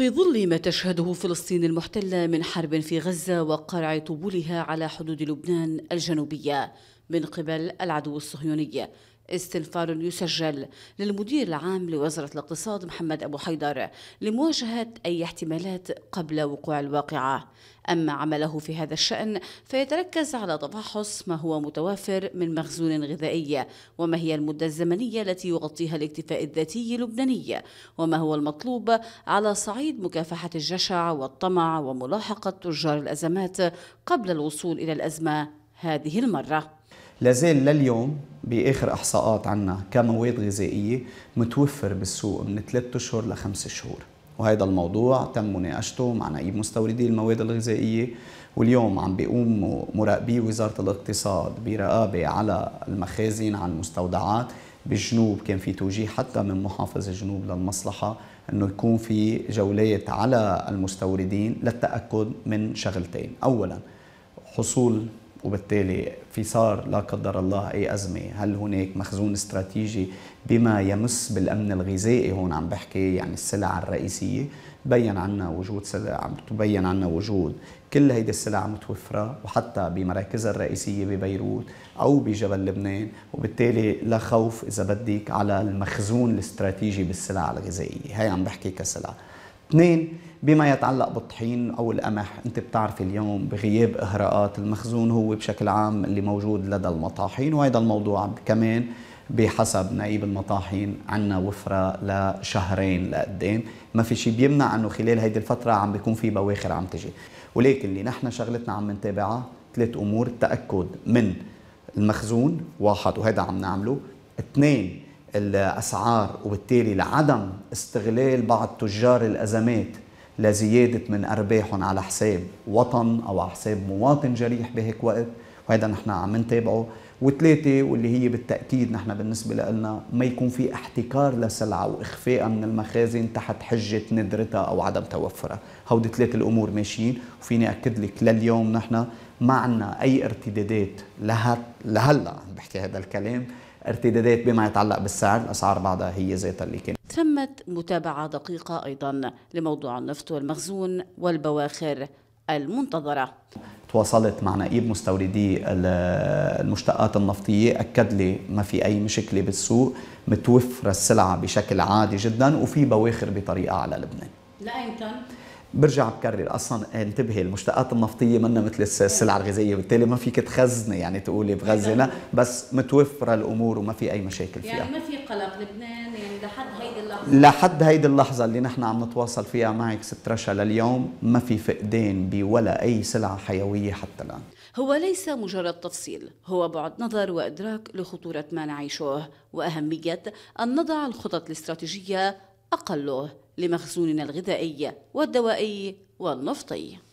في ظل ما تشهده فلسطين المحتلة من حرب في غزة وقرع طبولها على حدود لبنان الجنوبية من قبل العدو الصهيوني استنفار يسجل للمدير العام لوزارة الاقتصاد محمد أبو حيدر لمواجهة أي احتمالات قبل وقوع الواقعة أما عمله في هذا الشأن فيتركز على تفحص ما هو متوافر من مخزون غذائي وما هي المدة الزمنية التي يغطيها الاكتفاء الذاتي اللبناني وما هو المطلوب على صعيد مكافحة الجشع والطمع وملاحقة تجار الأزمات قبل الوصول إلى الأزمة هذه المرة لازال لليوم باخر احصاءات عنا كمواد غذائيه متوفر بالسوق من 3 اشهر لخمس شهور وهذا الموضوع تم مناقشته مع نائب مستوردي المواد الغذائيه واليوم عم بيقوم مراقبي وزاره الاقتصاد برقابه على المخازن على المستودعات بالجنوب كان في توجيه حتى من محافظ الجنوب للمصلحه انه يكون في جولات على المستوردين للتاكد من شغلتين اولا حصول وبالتالي في صار لا قدر الله اي ازمه هل هناك مخزون استراتيجي بما يمس بالامن الغذائي إيه هون عم بحكي يعني السلع الرئيسيه بين عنا وجود سلع عم تبين عنا وجود كل هيدي السلع متوفرة وحتى بمراكزها الرئيسية ببيروت أو بجبل لبنان وبالتالي لا خوف إذا بدك على المخزون الاستراتيجي بالسلع الغذائية هي عم بحكي كسلع اثنين بما يتعلق بالطحين او القمح انت بتعرف اليوم بغياب اغراءات المخزون هو بشكل عام اللي موجود لدى المطاحين وهذا الموضوع كمان بحسب نائب المطاحين عنا وفرة لشهرين لقدام ما في شيء بيمنع انه خلال هيدي الفترة عم بيكون في بواخر عم تجي ولكن اللي نحن شغلتنا عم نتابعها ثلاث امور التأكد من المخزون واحد وهذا عم نعمله اثنين الأسعار وبالتالي لعدم استغلال بعض تجار الأزمات لزيادة من أرباحهم على حساب وطن أو على حساب مواطن جريح بهيك وقت وهذا نحن عم نتابعه وثلاثة واللي هي بالتأكيد نحن بالنسبة لنا ما يكون في احتكار لسلعة وإخفاء من المخازن تحت حجة ندرتها أو عدم توفرها هودي ثلاث الأمور ماشيين وفيني أكد لك لليوم نحن ما عندنا أي ارتدادات لهلا عم بحكي هذا الكلام ارتدادات بما يتعلق بالسعر الأسعار بعدها هي ذاتها اللي كانت تمت متابعة دقيقة أيضا لموضوع النفط والمخزون والبواخر المنتظرة تواصلت مع نقيب مستوردي المشتقات النفطية أكد لي ما في أي مشكلة بالسوق متوفرة السلعة بشكل عادي جدا وفي بواخر بطريقة على لبنان يمكن برجع بكرر اصلا انتبهي المشتقات النفطيه منا مثل السلع الغذائيه بالتالي ما فيك تخزني يعني تقولي بغزه بس متوفره الامور وما في اي مشاكل فيها يعني ما في قلق لبنان يعني لحد هيدي اللحظه لحد هيدي اللحظه اللي نحن عم نتواصل فيها معك ست رشا لليوم ما في فقدان بولا اي سلعه حيويه حتى الان هو ليس مجرد تفصيل هو بعد نظر وادراك لخطوره ما نعيشه واهميه ان نضع الخطط الاستراتيجيه اقله لمخزوننا الغذائي والدوائي والنفطي